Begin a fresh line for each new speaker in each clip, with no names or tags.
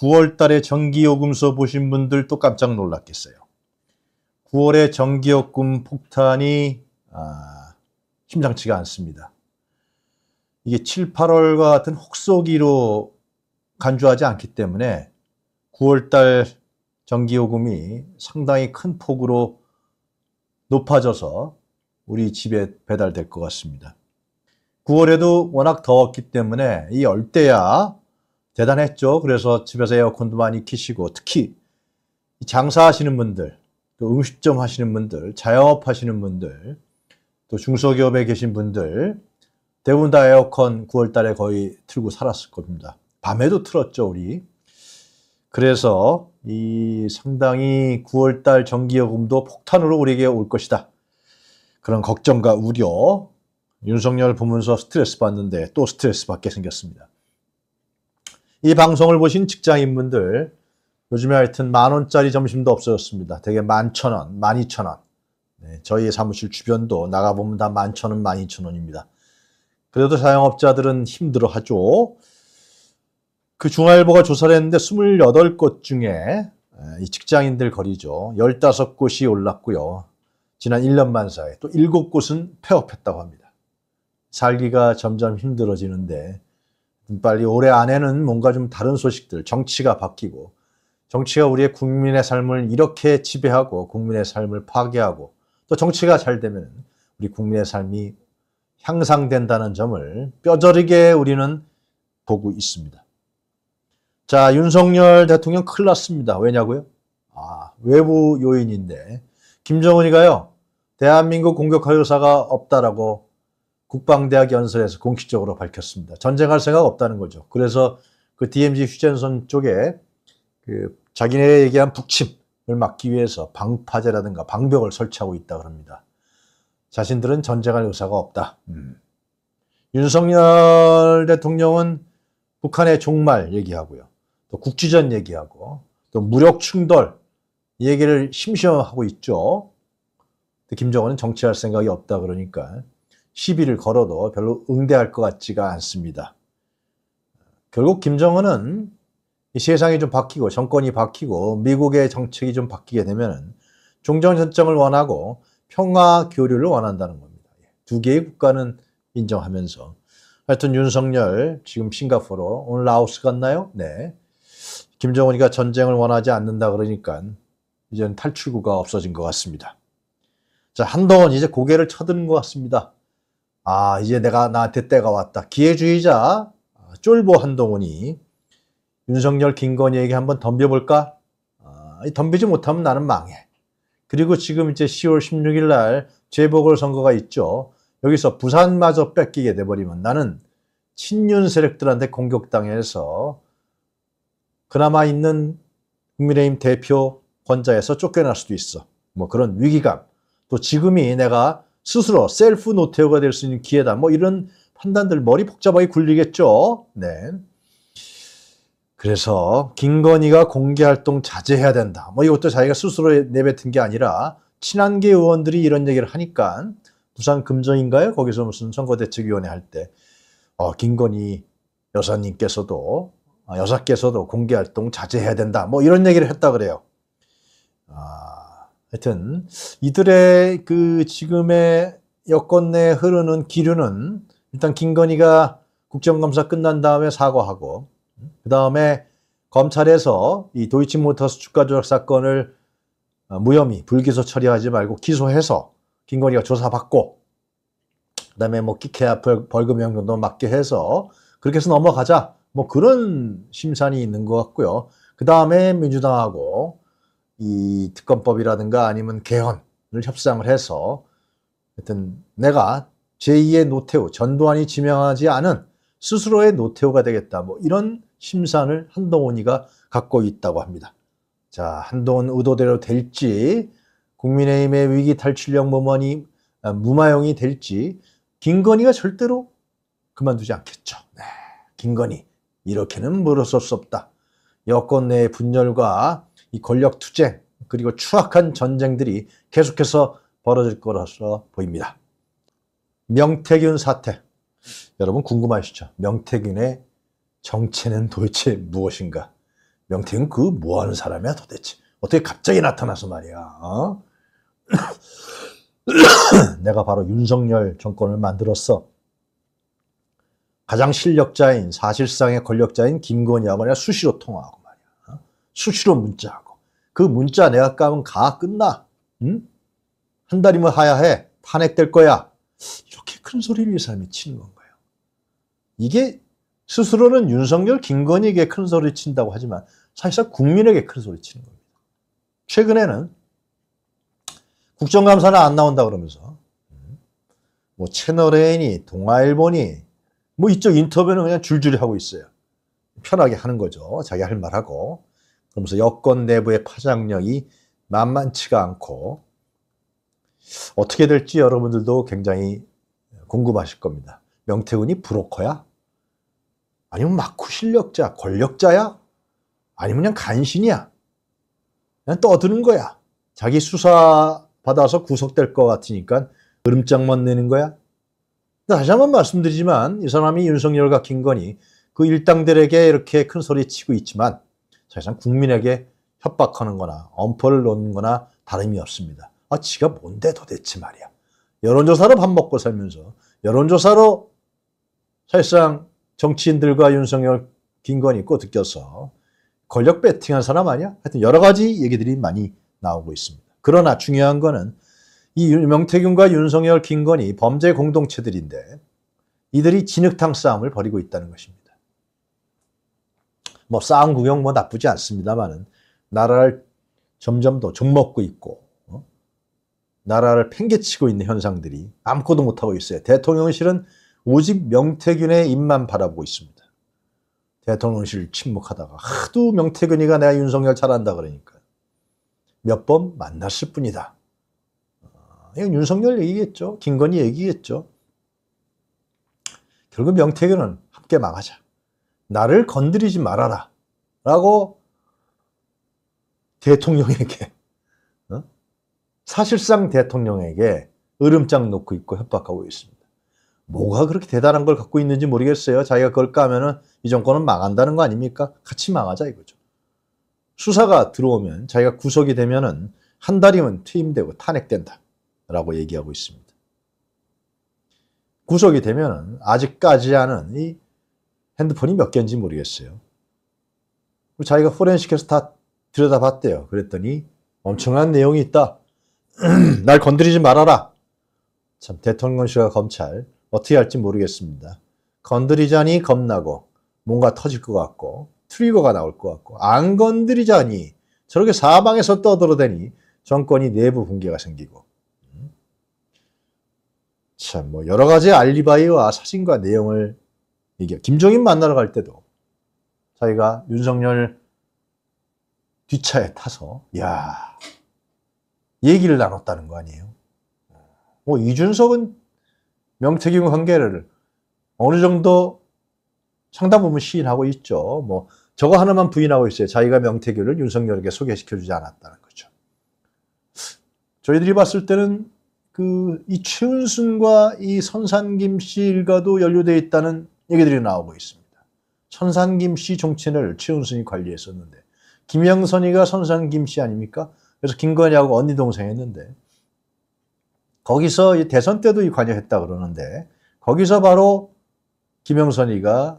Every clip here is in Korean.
9월 달에 전기요금서 보신 분들 도 깜짝 놀랐겠어요. 9월에 전기요금 폭탄이 아, 심상치가 않습니다. 이게 7, 8월과 같은 혹소기로 간주하지 않기 때문에 9월달 전기요금이 상당히 큰 폭으로 높아져서 우리 집에 배달될 것 같습니다. 9월에도 워낙 더웠기 때문에 이 열대야 대단했죠. 그래서 집에서 에어컨도 많이 키시고 특히 장사하시는 분들, 그 음식점 하시는 분들, 자영업 하시는 분들, 또 중소기업에 계신 분들 대부분 다 에어컨 9월 달에 거의 틀고 살았을 겁니다. 밤에도 틀었죠, 우리. 그래서 이 상당히 9월 달 전기요금도 폭탄으로 우리에게 올 것이다. 그런 걱정과 우려, 윤석열 보면서 스트레스 받는데 또 스트레스 받게 생겼습니다. 이 방송을 보신 직장인분들 요즘에 하여튼 만 원짜리 점심도 없어졌습니다. 대개 만천 원, 만이천 원. 네, 저희 사무실 주변도 나가보면 다 만천 원, 만이천 원입니다. 그래도 자영업자들은 힘들어하죠. 그 중화일보가 조사를 했는데 28곳 중에 이 직장인들 거리죠. 15곳이 올랐고요. 지난 1년만 사이에 또 7곳은 폐업했다고 합니다. 살기가 점점 힘들어지는데 음, 빨리 올해 안에는 뭔가 좀 다른 소식들, 정치가 바뀌고, 정치가 우리의 국민의 삶을 이렇게 지배하고, 국민의 삶을 파괴하고, 또 정치가 잘 되면 우리 국민의 삶이 향상된다는 점을 뼈저리게 우리는 보고 있습니다. 자, 윤석열 대통령 클 났습니다. 왜냐고요? 아, 외부 요인인데. 김정은이가요, 대한민국 공격할 의사가 없다라고 국방대학 연설에서 공식적으로 밝혔습니다. 전쟁할 생각 없다는 거죠. 그래서 그 DMZ 휴전선 쪽에 그 자기네 얘기한 북침을 막기 위해서 방파제라든가 방벽을 설치하고 있다 그럽니다. 자신들은 전쟁할 의사가 없다. 음. 윤석열 대통령은 북한의 종말 얘기하고요. 또 국지전 얘기하고 또 무력 충돌 얘기를 심심하고 있죠. 김정은은 정치할 생각이 없다 그러니까 시비를 걸어도 별로 응대할 것 같지가 않습니다. 결국 김정은은 세상이 좀 바뀌고 정권이 바뀌고 미국의 정책이 좀 바뀌게 되면 종전선정을 원하고 평화 교류를 원한다는 겁니다. 예, 두 개의 국가는 인정하면서 하여튼 윤석열 지금 싱가포르 오늘 라오스 갔나요? 네. 김정은이가 전쟁을 원하지 않는다 그러니까 이제는 탈출구가 없어진 것 같습니다. 자한동안 이제 고개를 쳐드는 것 같습니다. 아 이제 내가 나한테 때가 왔다. 기회주의자 아, 쫄보 한동훈이 윤석열 김건희에게 한번 덤벼볼까? 아, 덤비지 못하면 나는 망해. 그리고 지금 이제 10월 16일 날 재보궐선거가 있죠. 여기서 부산마저 뺏기게 돼버리면 나는 친윤 세력들한테 공격당해서 그나마 있는 국민의힘 대표 권자에서 쫓겨날 수도 있어. 뭐 그런 위기감. 또 지금이 내가 스스로 셀프 노태우가 될 수 있는 기회다. 뭐 이런 판단들 머리 복잡하게 굴리겠죠. 네. 그래서 김건희가 공개활동 자제해야 된다. 뭐 이것도 자기가 스스로 내뱉은 게 아니라 친한계 의원들이 이런 얘기를 하니까 부산 금정인가요? 거기서 무슨 선거대책위원회 할때 어, 김건희 여사님께서도 아, 여사께서도 공개활동 자제해야 된다. 뭐 이런 얘기를 했다 그래요. 아, 하여튼 이들의 그 지금의 여권 내 흐르는 기류는 일단 김건희가 국정감사 끝난 다음에 사과하고 음, 그 다음에 검찰에서 이 도이치모터스 주가 조작 사건을 어, 무혐의 불기소 처리하지 말고 기소해서 김건희가 조사받고 그 다음에 뭐 끼케야 벌금형 정도 맞게 해서 그렇게 해서 넘어가자 뭐 그런 심산이 있는 것 같고요 그 다음에 민주당하고 이 특검법이라든가 아니면 개헌을 협상을 해서 하여튼 내가 제2의 노태우, 전두환이 지명하지 않은 스스로의 노태우가 되겠다. 뭐 이런 심산을 한동훈이가 갖고 있다고 합니다. 자, 한동훈 의도대로 될지 국민의힘의 위기 탈출령 무마니 아, 무마용이 될지 김건희가 절대로 그만두지 않겠죠. 네, 김건희 이렇게는 물러설 수 없다. 여권 내의 분열과 이 권력 투쟁 그리고 추악한 전쟁들이 계속해서 벌어질 것으로 보입니다. 명태균 사태. 여러분 궁금하시죠? 명태균의 정체는 도대체 무엇인가? 명태균 그 뭐하는 사람이야 도대체? 어떻게 갑자기 나타나서 말이야? 어? 내가 바로 윤석열 정권을 만들었어. 가장 실력자인 사실상의 권력자인 김건희하고 그냥 수시로 통화하고 수시로 문자하고 그 문자 내가 까면 가 끝나 응? 한 달이면 하야 해 탄핵될 거야 이렇게 큰 소리를 이 사람이 치는 건가요? 이게 스스로는 윤석열, 김건희에게 큰 소리 친다고 하지만 사실상 국민에게 큰 소리 치는 겁니다. 최근에는 국정감사는 안 나온다 그러면서 뭐 채널A니 동아일보니 뭐 이쪽 인터뷰는 그냥 줄줄이 하고 있어요. 편하게 하는 거죠. 자기 할 말하고. 그러면서 여권 내부의 파장력이 만만치가 않고 어떻게 될지 여러분들도 굉장히 궁금하실 겁니다. 명태군이 브로커야? 아니면 막후 실력자, 권력자야? 아니면 그냥 간신이야? 그냥 떠드는 거야. 자기 수사 받아서 구속될 것 같으니까 으름장만 내는 거야? 다시 한번 말씀드리지만 이 사람이 윤석열과 김건희 그 일당들에게 이렇게 큰 소리 치고 있지만 사실상 국민에게 협박하는 거나 엄포를 놓는 거나 다름이 없습니다. 아, 지가 뭔데 도대체 말이야. 여론조사로 밥 먹고 살면서 여론조사로 사실상 정치인들과 윤석열 김건희 꼬드 껴서 권력 베팅한 사람 아니야? 하여튼 여러 가지 얘기들이 많이 나오고 있습니다. 그러나 중요한 거는 이 명태균과 윤석열, 김건희 범죄 공동체들인데 이들이 진흙탕 싸움을 벌이고 있다는 것입니다. 뭐 싸움 구경 뭐 나쁘지 않습니다만은 나라를 점점 더 좀먹고 있고 어? 나라를 팽개치고 있는 현상들이 아무것도 못하고 있어요. 대통령실은 오직 명태균의 입만 바라보고 있습니다. 대통령실 침묵하다가 하도 명태균이가 내가 윤석열 잘한다 그러니까 몇 번 만났을 뿐이다. 아, 이건 윤석열 얘기겠죠. 김건희 얘기겠죠. 결국 명태균은 함께 망하자. 나를 건드리지 말아라. 라고 대통령에게, 어? 사실상 대통령에게 으름장 놓고 있고 협박하고 있습니다. 뭐가 그렇게 대단한 걸 갖고 있는지 모르겠어요. 자기가 그걸 까면이 정권은 망한다는 거 아닙니까? 같이 망하자 이거죠. 수사가 들어오면 자기가 구속이 되면한 달이면 퇴임되고 탄핵된다. 라고 얘기하고 있습니다. 구속이 되면 아직까지 하는 이 핸드폰이 몇 개인지 모르겠어요. 그리고 자기가 포렌식에서 다 들여다봤대요. 그랬더니 엄청난 내용이 있다. 날 건드리지 말아라. 참 대통령실과 검찰 어떻게 할지 모르겠습니다. 건드리자니 겁나고 뭔가 터질 것 같고 트리거가 나올 것 같고 안 건드리자니 저렇게 사방에서 떠들어대니 정권이 내부 붕괴가 생기고 음? 참뭐 여러 가지 알리바이와 사진과 내용을 얘기야. 김종인 만나러 갈 때도 자기가 윤석열 뒷차에 타서 야 얘기를 나눴다는 거 아니에요. 뭐 이준석은 명태균 관계를 어느 정도 상당 부분 시인하고 있죠. 뭐 저거 하나만 부인하고 있어요. 자기가 명태균을 윤석열에게 소개시켜주지 않았다는 거죠. 저희들이 봤을 때는 그이 최은순과 이 선산 김씨 일가도 연루돼 있다는 얘기들이 나오고 있습니다. 선산김 씨 종친을 최은순이 관리했었는데 김영선이가 선산김 씨 아닙니까? 그래서 김건희하고 언니 동생 했는데 거기서 대선 때도 관여했다 그러는데 거기서 바로 김영선이가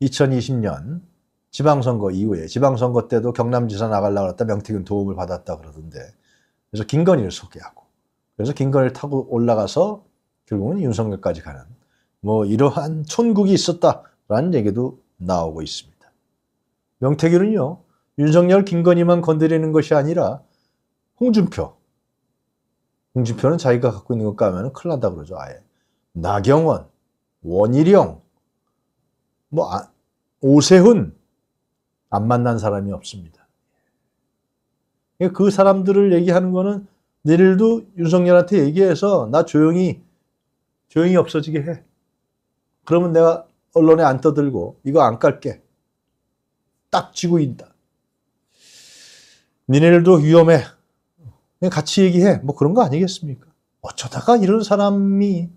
2020년 지방선거 이후에 지방선거 때도 경남지사 나가려고 했다 명태균 도움을 받았다 그러던데 그래서 김건희를 소개하고 그래서 김건희를 타고 올라가서 결국은 윤석열까지 가는 뭐 이러한 천국이 있었다라는 얘기도 나오고 있습니다. 명태균은요. 윤석열, 김건희만 건드리는 것이 아니라 홍준표. 홍준표는 자기가 갖고 있는 것 까면 큰일 난다 그러죠. 아예. 나경원, 원희룡, 뭐 아, 오세훈 안 만난 사람이 없습니다. 예, 그 사람들을 얘기하는 거는 내일도 윤석열한테 얘기해서 나 조용히 조용히 없어지게 해. 그러면 내가 언론에 안 떠들고 이거 안 깔게. 딱 쥐고 있다. 니네들도 위험해. 그냥 같이 얘기해. 뭐 그런 거 아니겠습니까? 어쩌다가 이런 사람이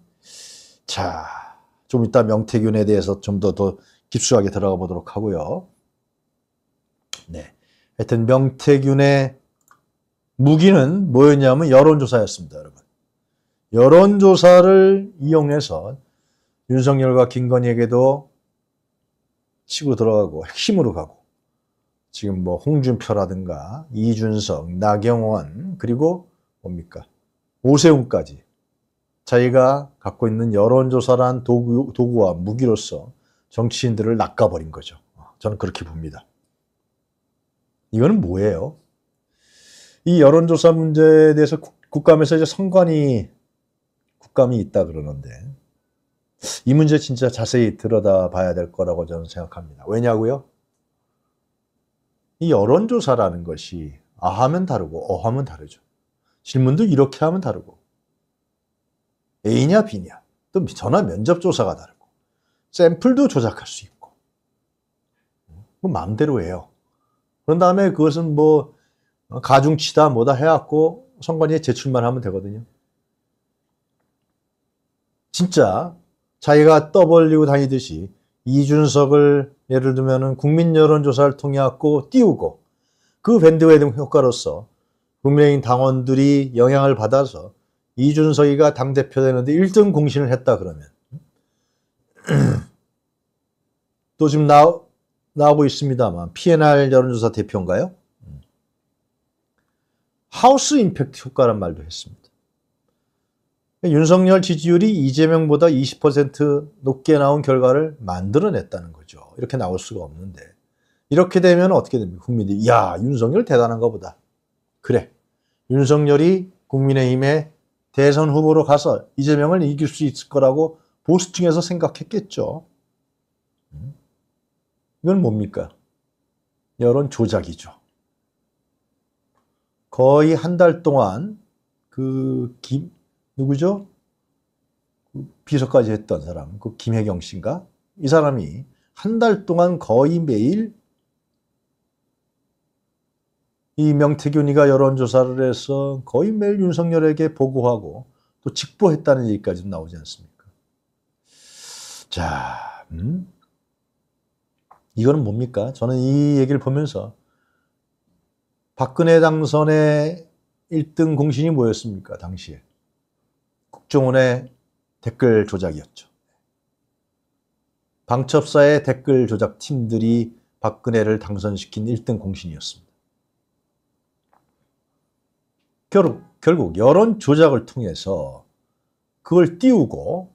자, 좀 이따 명태균에 대해서 좀 더 더 깊숙하게 들어가 보도록 하고요. 네. 하여튼 명태균의 무기는 뭐였냐면 여론조사였습니다, 여러분. 여론조사를 이용해서 윤석열과 김건희에게도 치고 들어가고 핵심으로 가고 지금 뭐 홍준표라든가 이준석, 나경원 그리고 뭡니까 오세훈까지 자기가 갖고 있는 여론조사란 도구, 도구와 무기로서 정치인들을 낚아버린 거죠. 저는 그렇게 봅니다. 이거는 뭐예요? 이 여론조사 문제에 대해서 국, 감에서 이제 선관위 국감이 있다 그러는데 이 문제 진짜 자세히 들여다 봐야 될 거라고 저는 생각합니다. 왜냐고요? 이 여론조사라는 것이 아 하면 다르고 어 하면 다르죠. 질문도 이렇게 하면 다르고 A냐 B냐 또 전화 면접조사가 다르고 샘플도 조작할 수 있고 뭐 마음대로 해요. 그런 다음에 그것은 뭐 가중치다 뭐다 해갖고 선관위에 제출만 하면 되거든요. 진짜 자기가 떠벌리고 다니듯이 이준석을 예를 들면 국민 여론조사를 통해갖고 띄우고 그 밴드웨이든 효과로서 국민의힘 당원들이 영향을 받아서 이준석이가 당대표 되는데 1등 공신을 했다 그러면 또 지금 나, 나오고 있습니다만 PNR 여론조사 대표인가요? 음. 하우스 임팩트 효과란 말도 했습니다. 윤석열 지지율이 이재명보다 20% 높게 나온 결과를 만들어냈다는 거죠. 이렇게 나올 수가 없는데 이렇게 되면 어떻게 됩니까? 국민들이 야 윤석열 대단한가 보다. 그래 윤석열이 국민의힘의 대선 후보로 가서 이재명을 이길 수 있을 거라고 보수층에서 생각했겠죠. 음? 이건 뭡니까? 여론 조작이죠. 거의 한 달 동안 그 김, 누구죠? 그 비서까지 했던 사람, 그 김혜경 씨인가? 이 사람이 한 달 동안 거의 매일 이 명태균이가 여론조사를 해서 거의 매일 윤석열에게 보고하고 또 직보했다는 얘기까지 나오지 않습니까? 자, 음? 이거는 뭡니까? 저는 이 얘기를 보면서 박근혜 당선의 1등 공신이 뭐였습니까? 당시에. 국정원의 댓글 조작이었죠. 방첩사의 댓글 조작 팀들이 박근혜를 당선시킨 1등 공신이었습니다. 결국, 결국 여론 조작을 통해서 그걸 띄우고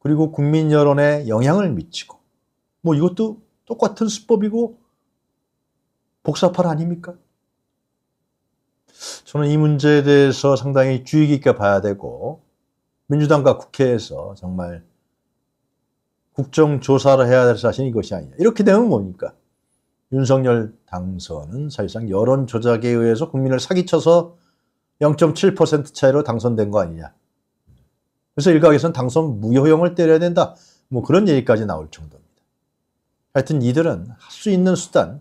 그리고 국민 여론에 영향을 미치고 뭐 이것도 똑같은 수법이고 복사판 아닙니까? 저는 이 문제에 대해서 상당히 주의 깊게 봐야 되고 민주당과 국회에서 정말 국정조사를 해야 될사실이 이것이 아니냐 이렇게 되면 뭡니까? 윤석열 당선은 사실상 여론 조작에 의해서 국민을 사기쳐서 0.7% 차이로 당선된 거 아니냐. 그래서 일각에서는 당선 무효형을 때려야 된다. 뭐 그런 얘기까지 나올 정도입니다. 하여튼 이들은 할 수 있는 수단,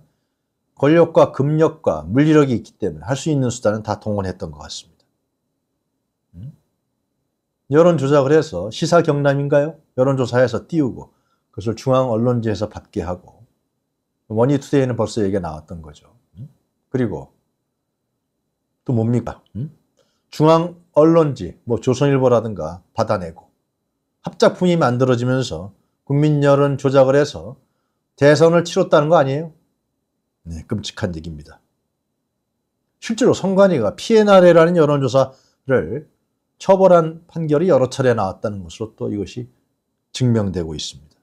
권력과 금력과 물리력이 있기 때문에 할 수 있는 수단은 다 동원했던 것 같습니다. 음? 여론조작을 해서 시사 경남인가요? 여론조사해서 띄우고 그것을 중앙 언론지에서 받게 하고 원이투데이는 벌써 얘기가 나왔던 거죠. 음? 그리고 또 뭡니까? 음? 중앙 언론지, 뭐 조선일보라든가 받아내고 합작품이 만들어지면서 국민 여론 조작을 해서 대선을 치렀다는 거 아니에요? 네, 끔찍한 얘기입니다. 실제로 성관이가 피해 나래라는 여론조사를 처벌한 판결이 여러 차례 나왔다는 것으로 또 이것이 증명되고 있습니다.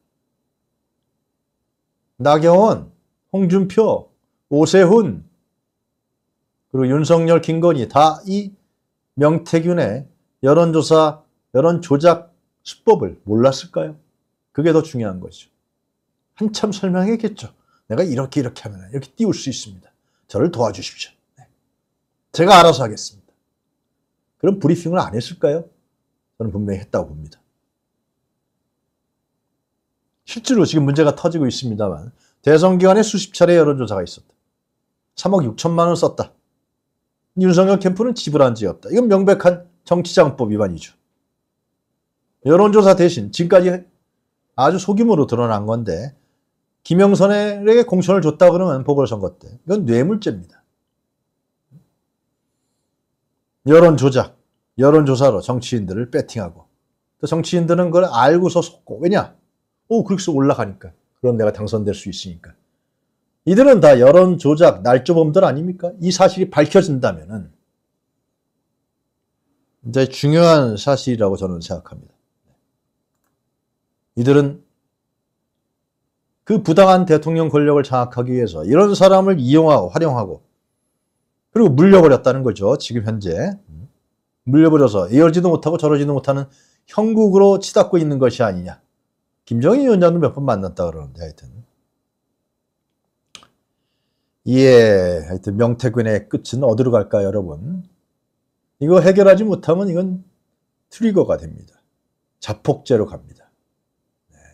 나경원, 홍준표, 오세훈, 그리고 윤석열, 김건희 다 이 명태균의 여론조사, 여론조작 수법을 몰랐을까요? 그게 더 중요한 거죠. 한참 설명했겠죠. 내가 이렇게 이렇게 하면 이렇게 띄울 수 있습니다. 저를 도와주십시오. 네. 제가 알아서 하겠습니다. 그럼 브리핑을 안 했을까요? 저는 분명히 했다고 봅니다. 실제로 지금 문제가 터지고 있습니다만 대선 기간에 수십 차례 여론조사가 있었다. 3억 6천만 원 썼다. 윤석열 캠프는 지불한 지 없다. 이건 명백한 정치장법 위반이죠. 여론조사 대신 지금까지 아주 소규모로 드러난 건데 김영선에게 공천을 줬다 그러면 보궐선거 때 이건 뇌물죄입니다. 여론 조작, 여론 조사로 정치인들을 배팅하고 또 정치인들은 그걸 알고서 속고 왜냐? 오 그렇게 해서 올라가니까 그럼 내가 당선될 수 있으니까 이들은 다 여론 조작 날조범들 아닙니까? 이 사실이 밝혀진다면은 이제 중요한 사실이라고 저는 생각합니다. 이들은 그 부당한 대통령 권력을 장악하기 위해서 이런 사람을 이용하고 활용하고 그리고 물려버렸다는 거죠. 지금 현재. 물려버려서 이러지도 못하고 저러지도 못하는 형국으로 치닫고 있는 것이 아니냐. 김정희 위원장도 몇 번 만났다 그러는데 하여튼. 예, 하여튼 명태군의 끝은 어디로 갈까 여러분. 이거 해결하지 못하면 이건 트리거가 됩니다. 자폭제로 갑니다.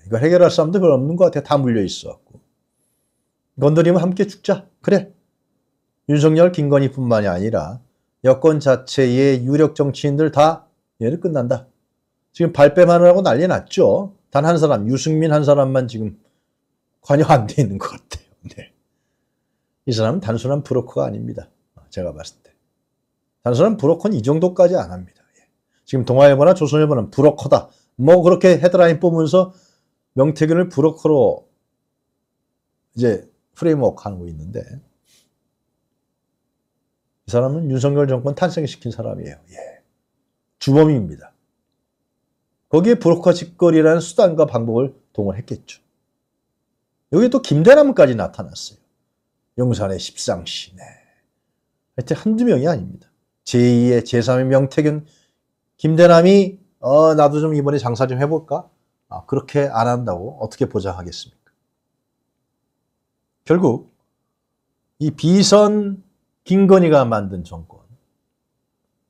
이걸 해결할 사람도 별로 없는 것 같아요. 다 물려 있어갖고. 건드리면 함께 죽자. 그래. 윤석열, 김건희 뿐만이 아니라 여권 자체의 유력 정치인들 다 얘를 끝난다. 지금 발뺌하느라고 난리 났죠. 단 한 사람, 유승민 한 사람만 지금 관여 안 돼 있는 것 같아요. 네. 이 사람은 단순한 브로커가 아닙니다. 제가 봤을 때. 단순한 브로커는 이 정도까지 안 합니다. 예. 지금 동아일보나 조선일보는 브로커다. 뭐 그렇게 헤드라인 뽑으면서 명태균을 브로커로 이제 프레임워크 하고 있는데 이 사람은 윤석열 정권 탄생시킨 사람이에요. 예. 주범입니다. 거기에 브로커 직거리라는 수단과 방법을 동원했겠죠. 여기 또 김대남까지 나타났어요. 용산의 십상시네. 하여튼 한두 명이 아닙니다. 제2의, 제3의 명태균, 김대남이 어 나도 좀 이번에 장사 좀 해볼까? 아, 그렇게 안 한다고 어떻게 보장하겠습니까? 결국 이 비선 김건희가 만든 정권,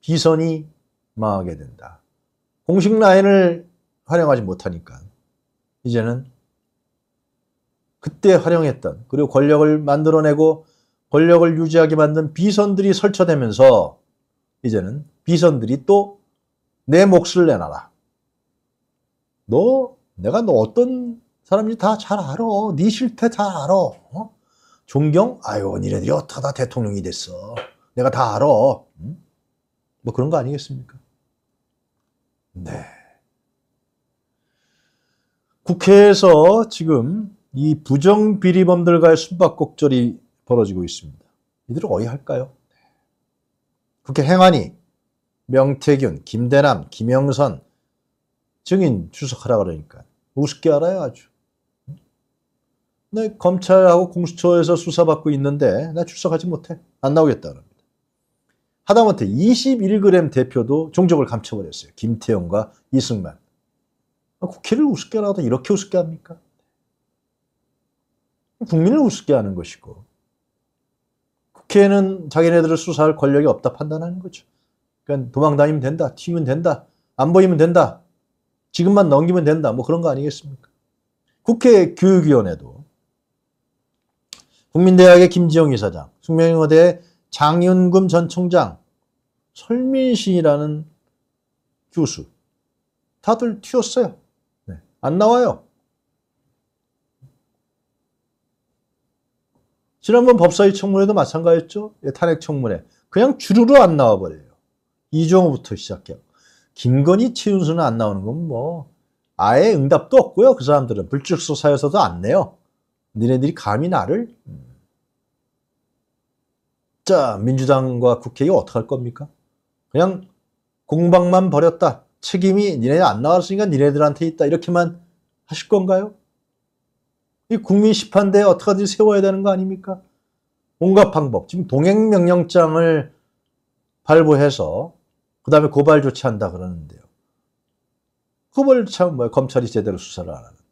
비선이 망하게 된다. 공식 라인을 활용하지 못하니까 이제는 그때 활용했던 그리고 권력을 만들어내고 권력을 유지하게 만든 비선들이 설쳐되면서 이제는 비선들이 또 내 몫을 내놔라. 너 내가 너 어떤 사람인지 다 잘 알아. 네 실태 잘 알아. 어? 존경? 아유, 니네들이 어떻다 대통령이 됐어. 내가 다 알아. 음? 뭐 그런 거 아니겠습니까? 네. 국회에서 지금 이 부정 비리범들과의 숨바꼭절이 벌어지고 있습니다. 이들은 어이할까요? 국회 행안위, 명태균, 김대남, 김영선, 증인 출석하라 그러니까. 우습게 알아요, 아주. 내 네, 검찰하고 공수처에서 수사받고 있는데 나 출석하지 못해. 안 나오겠다 그니다 하다못해 21g 대표도 종족을 감춰버렸어요. 김태형과 이승만. 아, 국회를 우습게 하라도 이렇게 우습게 합니까? 국민을 우습게 하는 것이고 국회는 자기네들을 수사할 권력이 없다 판단하는 거죠. 그러니까 도망다니면 된다. 튀면 된다. 안 보이면 된다. 지금만 넘기면 된다. 뭐 그런 거 아니겠습니까? 국회 교육위원회도 국민대학의 김지영 이사장, 숙명여대 장윤금 전 총장, 설민신이라는 교수 다들 튀었어요. 네. 안 나와요. 지난번 법사위 청문회도 마찬가지였죠. 예, 탄핵 청문회. 그냥 주르르 안 나와버려요. 이종호부터 시작해요. 김건희 최윤수는 안 나오는 건 뭐 아예 응답도 없고요. 그 사람들은 불출소사여서도 안 내요. 니네들이 감히 나를? 음. 자 민주당과 국회의 어떻게 할 겁니까? 그냥 공방만 버렸다 책임이 니네 안 나왔으니까 니네들한테 있다. 이렇게만 하실 건가요? 이 국민 심판대에 어떻게든 세워야 되는 거 아닙니까? 온갖 방법. 지금 동행명령장을 발부해서 그 다음에 고발 조치한다 그러는데요. 고발 조치하면 뭐야? 검찰이 제대로 수사를 안 하는데.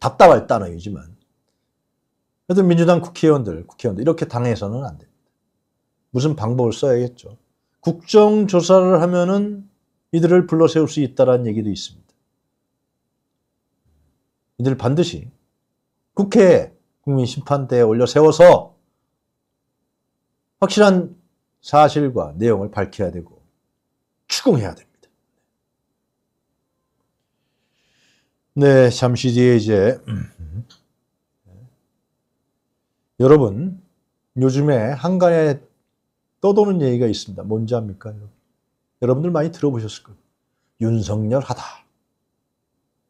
답답할 단어이지만. 그래도 민주당 국회의원들, 국회의원들 이렇게 당해서는 안 됩니다. 무슨 방법을 써야겠죠. 국정조사를 하면은 이들을 불러세울 수 있다라는 얘기도 있습니다. 이들 반드시 국회에 국민심판대에 올려 세워서 확실한 사실과 내용을 밝혀야 되고 추궁해야 됩니다. 네, 잠시 뒤에 이제 음, 음. 여러분 요즘에 한간에 떠도는 얘기가 있습니다. 뭔지 압니까? 여러분들 많이 들어보셨을 거예요. 윤석열하다.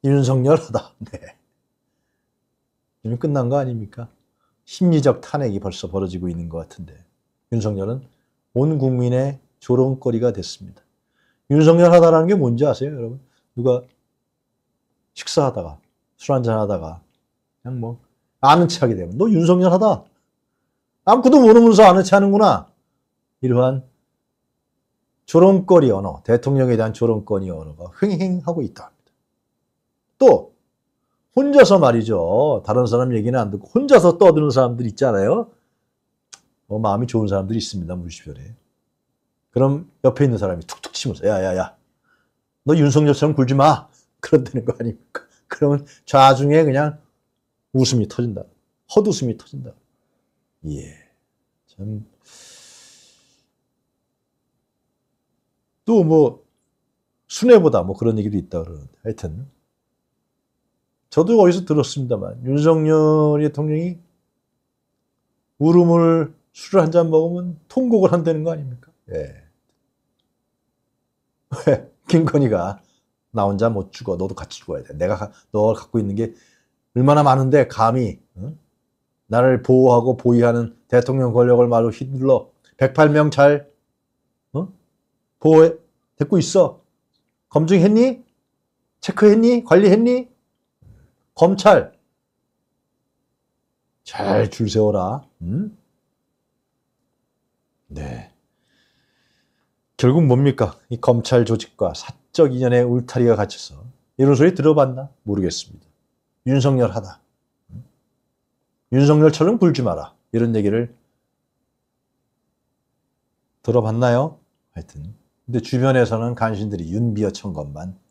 윤석열하다. 네. 이미 끝난 거 아닙니까? 심리적 탄핵이 벌써 벌어지고 있는 것 같은데 윤석열은 온 국민의 조롱거리가 됐습니다. 윤석열 하다라는 게 뭔지 아세요, 여러분? 누가 식사하다가 술 한잔 하다가 그냥 뭐 아는 체하게 되면 너 윤석열 하다. 아무것도 모르면서 아는 체하는구나. 이러한 조롱거리 언어, 대통령에 대한 조롱거리 언어가 횡행하고 있다. 또 혼자서 말이죠. 다른 사람 얘기는 안 듣고 혼자서 떠드는 사람들 있잖아요. 어, 마음이 좋은 사람들이 있습니다. 무주변에. 그럼 옆에 있는 사람이 툭툭 치면서 야야야 너 윤석열처럼 굴지 마 그런다는 거 아닙니까? 그러면 좌중에 그냥 웃음이 터진다. 헛웃음이 터진다. 예. 참. 또 뭐, 순회보다뭐 그런 얘기도 있다 그러는데. 하여튼. 저도 어디서 들었습니다만, 윤석열 대통령이 울음을 술을 한 잔 먹으면 통곡을 한다는 거 아닙니까? 예. 왜? 김건희가 나 혼자 못 죽어. 너도 같이 죽어야 돼. 내가 너를 갖고 있는 게 얼마나 많은데 감히 응? 나를 보호하고 보위하는 대통령 권력을 말로 휘둘러 108명 잘 어? 보호해 듣고 있어. 검증했니? 체크했니? 관리했니? 검찰 잘 줄 세워라. 응? 네. 결국 뭡니까? 이 검찰 조직과 사적 인연의 울타리가 갇혀서 이런 소리 들어봤나? 모르겠습니다. 윤석열 하다. 음? 윤석열처럼 굴지 마라. 이런 얘기를 들어봤나요? 하여튼. 근데 주변에서는 간신들이 윤비어 천 것만